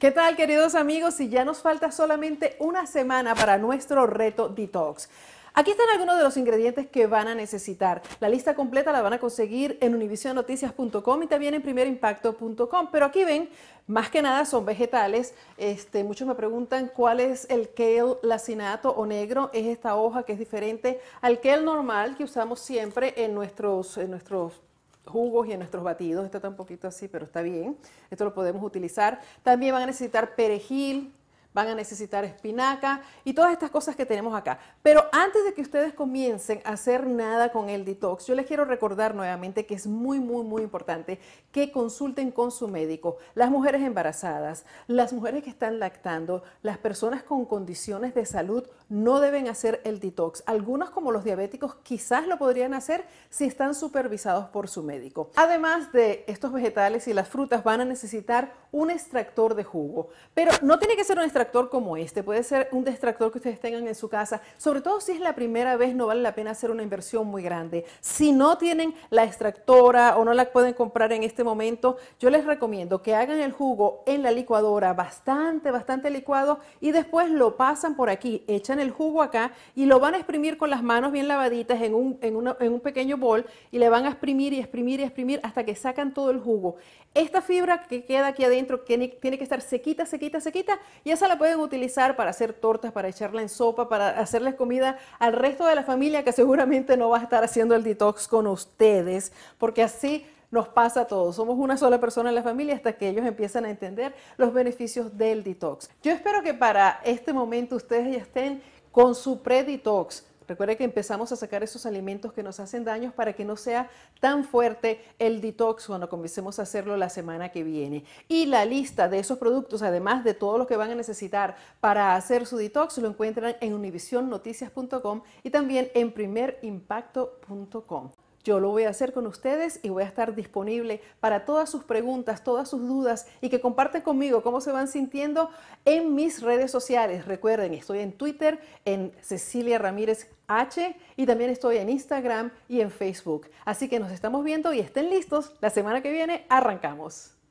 ¿Qué tal queridos amigos? Si ya nos falta solamente una semana para nuestro reto detox. Aquí están algunos de los ingredientes que van a necesitar. La lista completa la van a conseguir en univisionnoticias.com y también en primerimpacto.com. Pero aquí ven, más que nada son vegetales. Este, muchos me preguntan cuál es el kale lacinato o negro. Es esta hoja que es diferente al kale normal que usamos siempre en nuestros, en nuestros jugos y en nuestros batidos. Esto está un poquito así, pero está bien. Esto lo podemos utilizar. También van a necesitar perejil, van a necesitar espinaca y todas estas cosas que tenemos acá. Pero antes de que ustedes comiencen a hacer nada con el detox, yo les quiero recordar nuevamente que es muy, muy, muy importante que consulten con su médico. Las mujeres embarazadas, las mujeres que están lactando, las personas con condiciones de salud no deben hacer el detox. Algunos como los diabéticos quizás lo podrían hacer si están supervisados por su médico. Además de estos vegetales y las frutas van a necesitar un extractor de jugo, pero no tiene que ser un extractor como este, puede ser un distractor que ustedes tengan en su casa, sobre todo si es la primera vez, no vale la pena hacer una inversión muy grande. Si no tienen la extractora o no la pueden comprar en este momento, yo les recomiendo que hagan el jugo en la licuadora, bastante, bastante licuado, y después lo pasan por aquí, echan el jugo acá y lo van a exprimir con las manos bien lavaditas en un, en en un pequeño bol y le van a exprimir y exprimir y exprimir hasta que sacan todo el jugo. Esta fibra que queda aquí adentro que tiene que estar sequita, sequita, sequita, y esa la pueden utilizar para hacer tortas, para echarla en sopa, para hacerles comida al resto de la familia que seguramente no va a estar haciendo el detox con ustedes, porque así nos pasa a todos. Somos una sola persona en la familia hasta que ellos empiezan a entender los beneficios del detox. Yo espero que para este momento ustedes ya estén con su pre-detox Recuerda que empezamos a sacar esos alimentos que nos hacen daños para que no sea tan fuerte el detox cuando comencemos a hacerlo la semana que viene. Y la lista de esos productos, además de todo lo que van a necesitar para hacer su detox, lo encuentran en univisionnoticias.com y también en primerimpacto.com. Yo lo voy a hacer con ustedes y voy a estar disponible para todas sus preguntas, todas sus dudas y que comparten conmigo cómo se van sintiendo en mis redes sociales. Recuerden, estoy en Twitter, en Cecilia Ramírez H y también estoy en Instagram y en Facebook. Así que nos estamos viendo y estén listos. La semana que viene arrancamos.